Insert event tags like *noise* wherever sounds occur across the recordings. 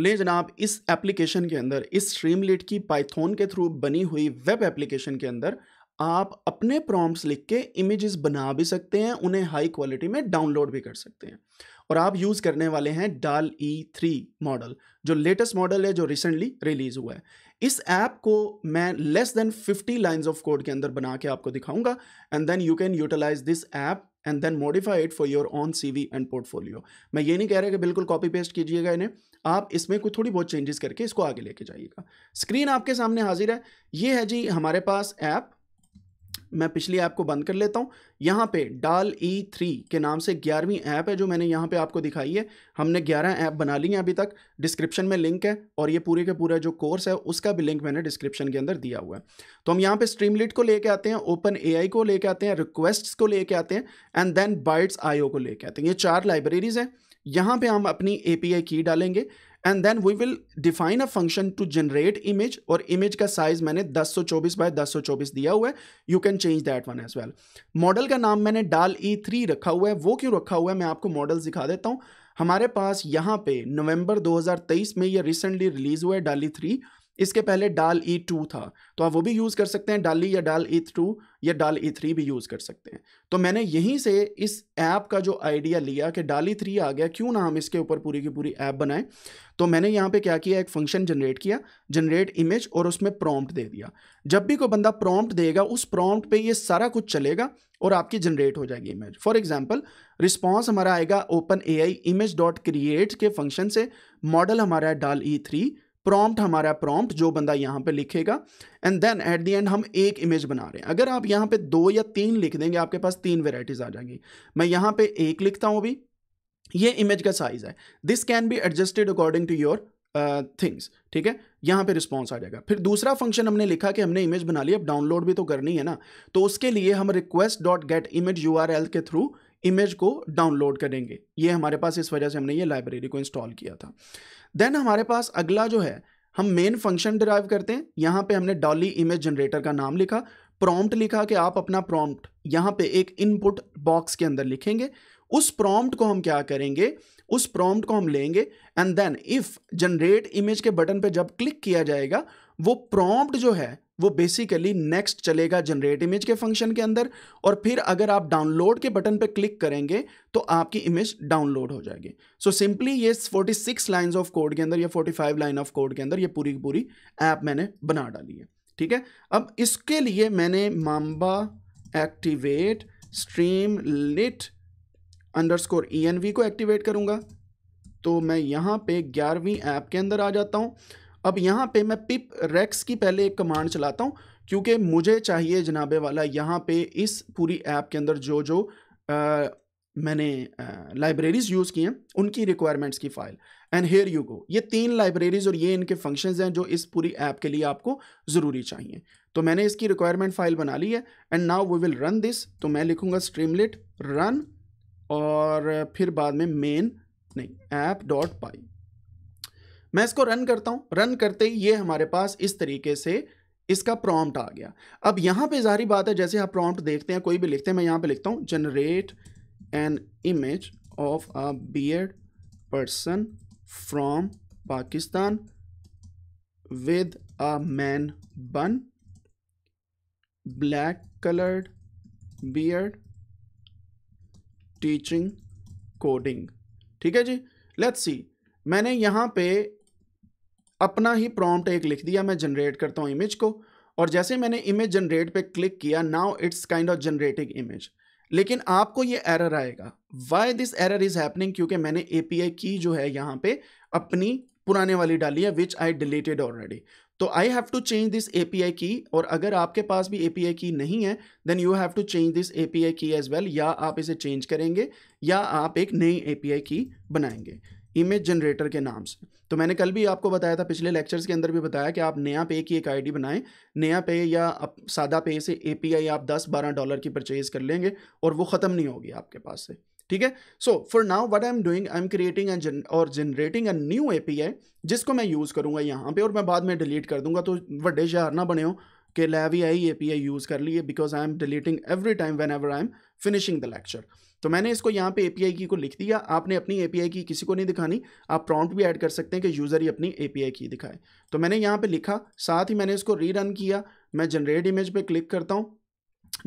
ले जनाब इस एप्लीकेशन के अंदर इस स्ट्रीमलेट की पाइथोन के थ्रू बनी हुई वेब एप्लीकेशन के अंदर आप अपने प्रॉम्प्ट्स लिख के इमेजेस बना भी सकते हैं उन्हें हाई क्वालिटी में डाउनलोड भी कर सकते हैं और आप यूज़ करने वाले हैं डाल ई थ्री मॉडल जो लेटेस्ट मॉडल है जो रिसेंटली रिलीज़ हुआ है इस ऐप को मैं less than 50 lines of code के अंदर बना के आपको दिखाऊंगा and then you can utilize this app and then modify it for your own we and portfolio मैं ये नहीं कह रहा कि बिल्कुल कॉपी पेस्ट कीजिएगा इन्हें आप इसमें कुछ थोड़ी बहुत चेंजेस करके इसको आगे लेके जाइएगा स्क्रीन आपके सामने हाजिर है ये है जी हमारे पास ऐप मैं पिछली ऐप को बंद कर लेता हूँ यहाँ पे डाल ई थ्री के नाम से ग्यारहवीं ऐप है जो मैंने यहाँ पे आपको दिखाई है हमने ग्यारह ऐप बना ली हैं अभी तक डिस्क्रिप्शन में लिंक है और ये पूरे के पूरा जो कोर्स है उसका भी लिंक मैंने डिस्क्रिप्शन के अंदर दिया हुआ है तो हम यहाँ पे स्ट्रीमलिट को लेके आते हैं ओपन ए को लेके आते हैं रिक्वेस्ट को लेके आते हैं एंड देन बाइट्स आई को लेके आते हैं ये चार लाइब्रेरीज हैं यहाँ पे हम अपनी ए की डालेंगे and then we will define a function to generate image और इमेज का साइज मैंने 1024 बाय 1024 दिया हुआ है you can change that one as well model का नाम मैंने डाल ई e थ्री रखा हुआ है वो क्यों रखा हुआ है मैं आपको मॉडल दिखा देता हूँ हमारे पास यहाँ पे नवंबर 2023 में ये रिसेंटली रिलीज हुआ है डाली थ्री e इसके पहले डाल ई टू था तो आप वो भी यूज़ कर सकते हैं डाली या डाल ई टू या डाल ई थ्री भी यूज़ कर सकते हैं तो मैंने यहीं से इस ऐप का जो आइडिया लिया कि डाल ई थ्री आ गया क्यों ना हम इसके ऊपर पूरी की पूरी ऐप बनाएं तो मैंने यहाँ पे क्या किया एक फंक्शन जनरेट किया जनरेट इमेज और उसमें प्रॉम्प्ट दे दिया जब भी कोई बंदा प्रॉम्प्ट देगा उस प्रॉम्प्ट पे ये सारा कुछ चलेगा और आपकी जनरेट हो जाएगी इमेज फॉर एग्जाम्पल रिस्पॉन्स हमारा आएगा OpenAI image dot create के फंक्शन से मॉडल हमारा है डाल ई थ्री प्रॉम्प्ट हमारा प्रॉम्प्ट जो बंदा यहाँ पे लिखेगा and then at the end हम एक इमेज बना रहे हैं अगर आप यहाँ पे दो या तीन लिख देंगे आपके पास तीन वेराइटीज़ आ जाएंगी मैं यहाँ पे एक लिखता हूँ अभी ये इमेज का साइज़ है this can be adjusted according to your things ठीक है यहाँ पे रिस्पॉन्स आ जाएगा फिर दूसरा फंक्शन हमने लिखा कि हमने इमेज बना ली अब डाउनलोड भी तो करनी है ना तो उसके लिए हम रिक्वेस्ट डॉट गेट इमेज यू के थ्रू इमेज को डाउनलोड करेंगे ये हमारे पास इस वजह से हमने ये लाइब्रेरी को इंस्टॉल किया था देन हमारे पास अगला जो है हम मेन फंक्शन डिराइव करते हैं यहाँ पे हमने डॉली इमेज जनरेटर का नाम लिखा प्रॉम्प्ट लिखा कि आप अपना प्रॉम्प्ट यहाँ पे एक इनपुट बॉक्स के अंदर लिखेंगे उस प्रॉम्प्ट को हम क्या करेंगे उस प्रॉम्प्ट को हम लेंगे and then if generate image के बटन पे जब क्लिक किया जाएगा वो प्रॉम्प्ट जो है वो बेसिकली नेक्स्ट चलेगा जनरेट इमेज के फंक्शन के अंदर और फिर अगर आप डाउनलोड के बटन पर क्लिक करेंगे तो आपकी इमेज डाउनलोड हो जाएगी सो so, सिंपली ये 46 लाइंस ऑफ कोड के अंदर या 45 लाइन ऑफ कोड के अंदर ये पूरी पूरी ऐप मैंने बना डाली है ठीक है अब इसके लिए मैंने mamba activate Streamlit underscore E को एक्टिवेट करूँगा तो मैं यहाँ पे ग्यारहवीं ऐप के अंदर आ जाता हूँ अब यहाँ पे मैं पिप रेक्स की पहले एक कमांड चलाता हूँ क्योंकि मुझे चाहिए जनाबे वाला यहाँ पे इस पूरी ऐप के अंदर जो जो आ, मैंने लाइब्रेरीज यूज़ की हैं उनकी रिक्वायरमेंट्स की file and here you go ये तीन लाइब्रेरीज और ये इनके फंक्शंस हैं जो इस पूरी ऐप के लिए आपको ज़रूरी चाहिए तो मैंने इसकी रिक्वायरमेंट फ़ाइल बना ली है and now we will run this तो मैं लिखूँगा स्ट्रीमलेट रन और फिर बाद में मेन नहीं ऐप डॉट पाई मैं इसको रन करता हूँ रन करते ही ये हमारे पास इस तरीके से इसका प्रॉम्प्ट आ गया अब यहाँ पे जारी बात है जैसे आप हाँ प्रॉम्प्ट देखते हैं कोई भी लिखते हैं मैं यहाँ पे लिखता हूँ generate an image of a beard person from Pakistan with a man bun black coloured beard teaching coding ठीक है जी लेट्स सी मैंने यहाँ पे अपना ही प्रॉम्प्ट एक लिख दिया मैं जनरेट करता हूँ इमेज को और जैसे मैंने इमेज जनरेट पे क्लिक किया now it's kind of generating image लेकिन आपको ये एरर आएगा why this error is happening क्योंकि मैंने ए की जो है यहाँ पे अपनी पुराने वाली डाली है विच आई डिलीटेड ऑलरेडी तो I have to change this A key और अगर आपके पास भी ए की नहीं है then you have to change this A key as well या आप इसे चेंज करेंगे या आप एक नई ए की बनाएंगे इमेज जनरेटर के नाम से तो मैंने कल भी आपको बताया था पिछले लेक्चर्स के अंदर भी बताया कि आप नया पे की एक आईडी बनाएं नया पे या आप सादा पे से एपीआई आप 10-12 डॉलर की परचेज कर लेंगे और वो ख़त्म नहीं होगी आपके पास से ठीक है so for now what I am doing I am creating और जनरेटिंग अ न्यू ए जिसको मैं यूज़ करूँगा यहाँ पर और मैं बाद में डिलीट कर दूंगा तो वे शहर ना बने हो कि लैवी आई ए पी आई यूज़ कर लिए because I am deleting every time whenever I am finishing the lecture तो मैंने इसको यहाँ पे एपीआई की को लिख दिया आपने अपनी एपीआई की किसी को नहीं दिखानी आप प्रॉन्ट भी ऐड कर सकते हैं कि यूज़र ही अपनी एपीआई की दिखाए तो मैंने यहाँ पे लिखा साथ ही मैंने इसको रीरन किया मैं जनरेट इमेज पे क्लिक करता हूँ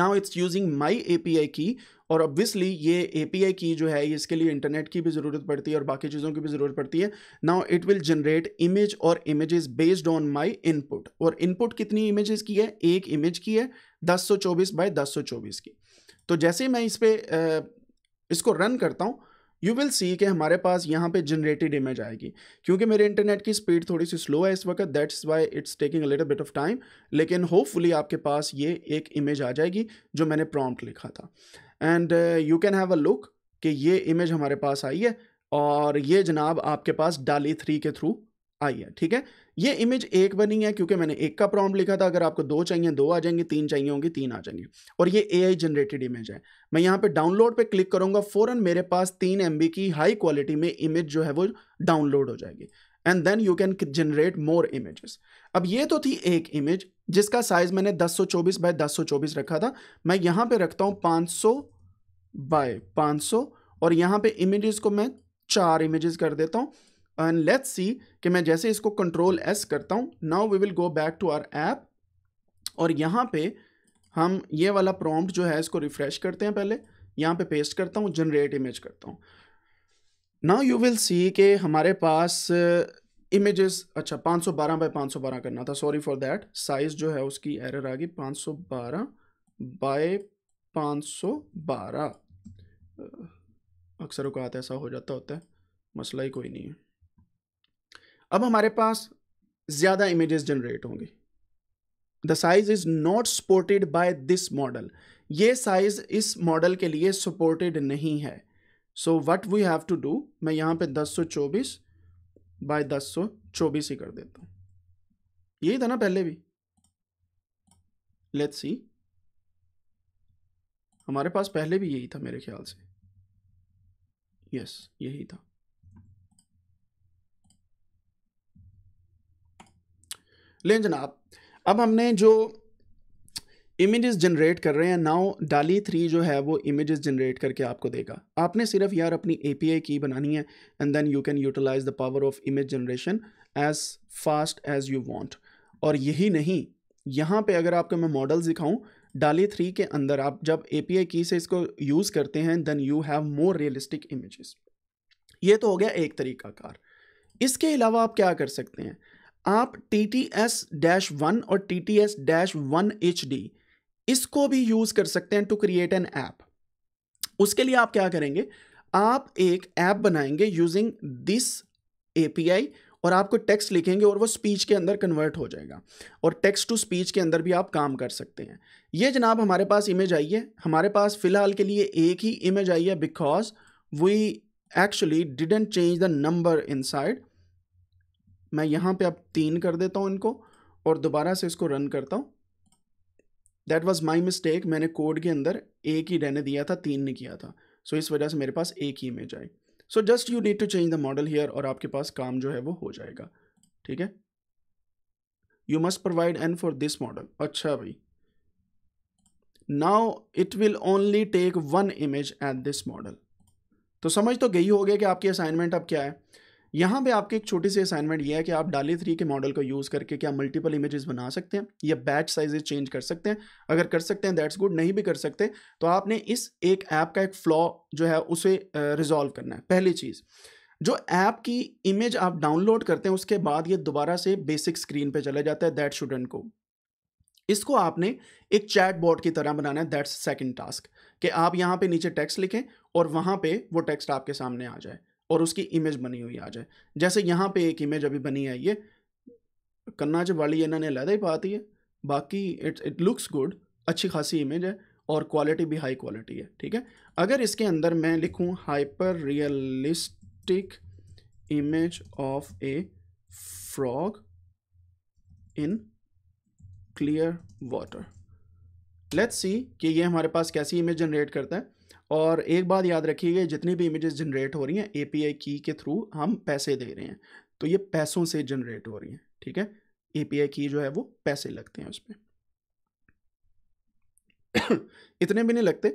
now it's using my A P I key और ऑब्वियसली ये ए पी आई की जो है इसके लिए इंटरनेट की भी ज़रूरत पड़ती है और बाकी चीज़ों की भी ज़रूरत पड़ती है now it will generate image और image based on my input और इनपुट कितनी इमेज की है एक इमेज की है दस सौ चौबीस बाई दस सौ चौबीस की तो जैसे ही मैं इस पर इसको रन करता हूँ यू विल सी कि हमारे पास यहाँ पे जनरेटेड इमेज आएगी क्योंकि मेरे इंटरनेट की स्पीड थोड़ी सी स्लो है इस वक्त that's why it's taking little bit of time लेकिन होपफुली आपके पास ये एक इमेज आ जाएगी जो मैंने प्रॉम्प्ट लिखा था and you can have a look कि ये इमेज हमारे पास आई है और ये जनाब आपके पास डाली थ्री के थ्रू आई है ठीक है ये इमेज एक बनी है क्योंकि मैंने एक का प्रॉम्प्ट लिखा था अगर आपको दो चाहिए दो आ जाएंगे तीन चाहिए होंगी तीन आ जाएंगे और ये एआई जनरेटेड इमेज है मैं यहाँ पे डाउनलोड पे क्लिक करूँगा फ़ौरन मेरे पास तीन एम की हाई क्वालिटी में इमेज जो है वो डाउनलोड हो जाएगी and then you can generate more images अब ये तो थी एक इमेज जिसका साइज़ मैंने दस सौ चौबीस बाय चौबीस रखा था मैं यहाँ पे रखता हूँ पाँच सौ बाय पाँच सौ और यहाँ पे इमेजेस को मैं चार इमेजेस कर देता हूँ एंड लेट्स सी कि मैं जैसे इसको कंट्रोल एस करता हूँ now we will go back to our app और यहाँ पे हम ये वाला प्रॉम्प्ट जो है इसको रिफ्रेश करते हैं पहले यहाँ पे पेस्ट करता हूँ जनरेट इमेज करता हूँ नाउ यू विल सी के हमारे पास इमेजेस uh, अच्छा 512 बाय 512 करना था सॉरी फॉर दैट साइज जो है उसकी एरर आ गई 512 बाय 512 अक्सर अवकात ऐसा हो जाता होता है मसला ही कोई नहीं है अब हमारे पास ज़्यादा इमेजेस जनरेट होंगे the size is not supported by this model ये साइज इस मॉडल के लिए सपोर्टेड नहीं है so what we have to do मैं यहाँ पे 1024 बाय दस ही कर देता हूँ यही था ना पहले भी लेट्स सी हमारे पास पहले भी यही था मेरे ख्याल से यस yes, यही था लें जनाब अब हमने जो इमेजेस जनरेट कर रहे हैं नाउ डाली थ्री जो है वो इमेजेस जनरेट करके आपको देगा आपने सिर्फ यार अपनी एपीआई की बनानी है and then you can utilize the power of image generation as fast as you want और यही नहीं यहाँ पे अगर आपको मैं मॉडल्स दिखाऊं डाली थ्री के अंदर आप जब ए की से इसको यूज़ करते हैं then you have more realistic image ये तो हो गया एक तरीका कार इसके अलावा आप क्या कर सकते हैं आप T T S dash one और T T S dash one H D इसको भी यूज कर सकते हैं टू क्रिएट एन ऐप उसके लिए आप क्या करेंगे आप एक ऐप बनाएंगे using this A P I और आपको टेक्स्ट लिखेंगे और वो स्पीच के अंदर कन्वर्ट हो जाएगा और टेक्स्ट टू स्पीच के अंदर भी आप काम कर सकते हैं ये जनाब हमारे पास इमेज आई है हमारे पास फिलहाल के लिए एक ही इमेज आई है because we actually didn't change the number inside मैं यहाँ पे अब तीन कर देता हूँ इनको और दोबारा से इसको रन करता हूँ दैट वॉज माई मिस्टेक मैंने कोड के अंदर एक ही रहने दिया था तीन ने किया था सो so, इस वजह से मेरे पास एक ही इमेज आई so just you need to change the model here और आपके पास काम जो है वो हो जाएगा ठीक है you must provide an for this model अच्छा भाई now it will only take one image at this model तो समझ तो गई होगी कि आपकी असाइनमेंट अब क्या है यहाँ पे आपके एक छोटी सी असाइनमेंट ये है कि आप डाली थ्री के मॉडल को यूज़ करके क्या मल्टीपल इमेजेस बना सकते हैं या बैच साइजेस चेंज कर सकते हैं अगर कर सकते हैं दैट्स गुड नहीं भी कर सकते तो आपने इस एक ऐप का एक फ्लॉ जो है उसे रिजॉल्व करना है पहली चीज़ जो ऐप की इमेज आप डाउनलोड करते हैं उसके बाद ये दोबारा से बेसिक स्क्रीन पर चला जाता है दैट स्टूडेंट को इसको आपने एक चैट बोर्ड की तरह बनाना है दैट्स सेकेंड टास्क कि आप यहाँ पे नीचे टेक्स्ट लिखें और वहाँ पे वो टेक्स्ट आपके सामने आ जाए और उसकी इमेज बनी हुई आ जाए जैसे यहाँ पे एक इमेज अभी बनी है ये कन्ना च वाली इन्होंने लहदा ही पाती है बाकी इट्स इट लुक्स गुड अच्छी खासी इमेज है और क्वालिटी भी हाई क्वालिटी है ठीक है अगर इसके अंदर मैं लिखूँ hyper realistic image of a frog in clear water let's see कि ये हमारे पास कैसी इमेज जनरेट करता है और एक बात याद रखिएगा जितनी भी इमेजेस जनरेट हो रही हैं एपीआई की के थ्रू हम पैसे दे रहे हैं तो ये पैसों से जनरेट हो रही हैं ठीक है एपीआई की जो है वो पैसे लगते हैं उस पर *coughs* इतने भी नहीं लगते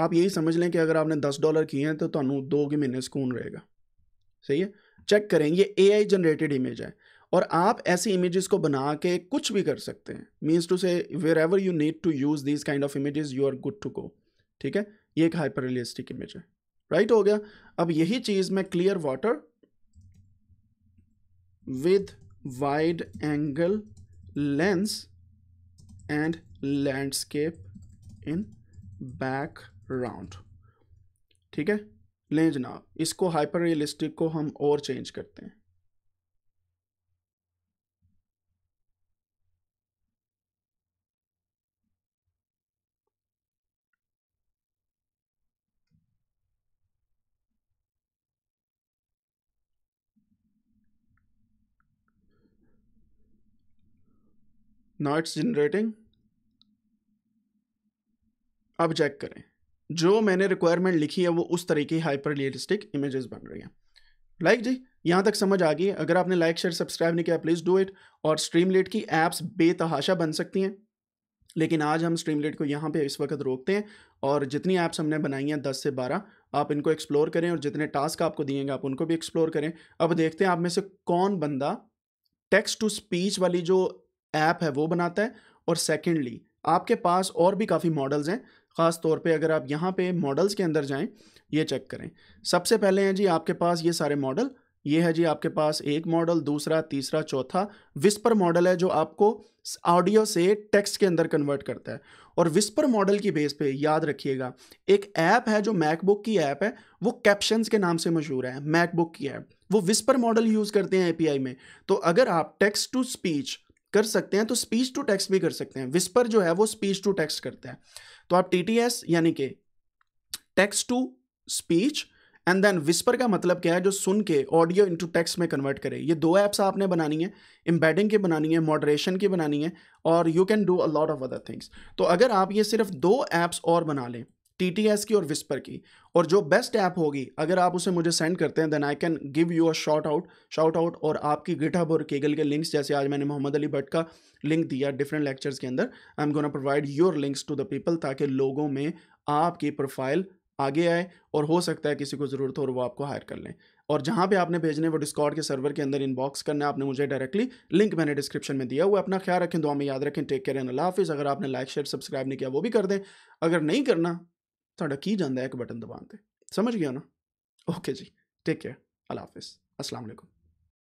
आप यही समझ लें कि अगर आपने दस डॉलर किए हैं तो थानू दो के महीने सुकून रहेगा सही है चेक करें ये ए जनरेटेड इमेज है और आप ऐसी इमेजेस को बना के कुछ भी कर सकते हैं means to say wherever you need to use this kind of images you are good to go ठीक है ये एक हाइपर रियलिस्टिक इमेज है राइट हो गया अब यही चीज मैं clear water with wide angle lens and landscape in background ठीक है ले जनाब इसको हाइपर रियलिस्टिक को हम और चेंज करते हैं नाउ इट्स जनरेटिंग अब चेक करें जो मैंने रिक्वायरमेंट लिखी है वो उस तरीके की हाइपर रियलिस्टिक इमेजेस बन रही हैं लाइक like जी यहाँ तक समझ आ गई है अगर आपने लाइक शेयर सब्सक्राइब नहीं किया प्लीज़ डू इट और स्ट्रीमलेट की एप्स बेतहाशा बन सकती हैं लेकिन आज हम स्ट्रीमलेट को यहाँ पे इस वक्त रोकते हैं और जितनी ऐप्स हमने बनाई हैं दस से बारह आप इनको एक्सप्लोर करें और जितने टास्क आपको दिएंगे आप उनको भी एक्सप्लोर करें अब देखते हैं आप में से कौन बंदा टेक्स्ट टू स्पीच वाली जो ऐप है वो बनाता है और सेकेंडली आपके पास और भी काफ़ी मॉडल्स हैं ख़ास तौर पे अगर आप यहाँ पे मॉडल्स के अंदर जाएं ये चेक करें सबसे पहले हैं जी आपके पास ये सारे मॉडल ये है जी आपके पास एक मॉडल दूसरा तीसरा चौथा विस्पर मॉडल है जो आपको ऑडियो से टेक्स्ट के अंदर कन्वर्ट करता है और विस्पर मॉडल की बेस पे याद रखिएगा एक ऐप है जो मैकबुक की ऐप है वो कैप्शंस के नाम से मशहूर है मैकबुक की ऐप वो विस्पर मॉडल यूज़ करते हैं एपीआई में तो अगर आप टेक्स्ट टू स्पीच कर सकते हैं तो स्पीच टू टेक्स्ट भी कर सकते हैं विस्पर जो है वो स्पीच टू टेक्स्ट करते हैं तो आप टी यानी कि text to speech and then whisper का मतलब क्या है जो सुन के ऑडियो इंटू टेक्स्ट में कन्वर्ट करे ये दो ऐप्स आपने बनानी है एम्बेडिंग की बनानी है मॉडरेशन की बनानी है और you can do a lot of other things तो अगर आप ये सिर्फ दो ऐप्स और बना लें टीटीएस की और विस्पर की और जो बेस्ट ऐप होगी अगर आप उसे मुझे सेंड करते हैं then I can give you a shout out shout out और आपकी गिटहब और केगल के लिंक्स जैसे आज मैंने मोहम्मद अली भट्ट का लिंक दिया डिफरेंट लेक्चर्स के अंदर I am gonna provide your links to the people ताकि लोगों में आपकी प्रोफाइल आगे आए और हो सकता है किसी को ज़रूरत हो और वो आपको हायर कर लें और जहाँ पे आपने भेजने वो डिस्कॉर्ड के सर्वर के अंदर इनबॉक्स करना है आपने मुझे डायरेक्टली लिंक मैंने डिस्क्रिप्शन में दिया हुआ अपना ख्याल रखें दुआ में याद रखें टेक केयर एंड अल्लाह हाफिज़ अगर आपने लाइक शेयर सब्सक्राइब नहीं किया वो भी कर दें अगर नहीं करना ਤੁਹਾਡਾ ਕੀ ਜਾਂਦਾ ਹੈ ਇੱਕ ਬਟਨ ਦਬਾਉਣ ਤੇ ਸਮਝ ਗਿਆ ਨਾ ਓਕੇ ਜੀ ਟੇਕ ਕੇਅਰ ਅਲਾਫਿਸ ਅਸਲਾਮ ਅਲੈਕੁਮ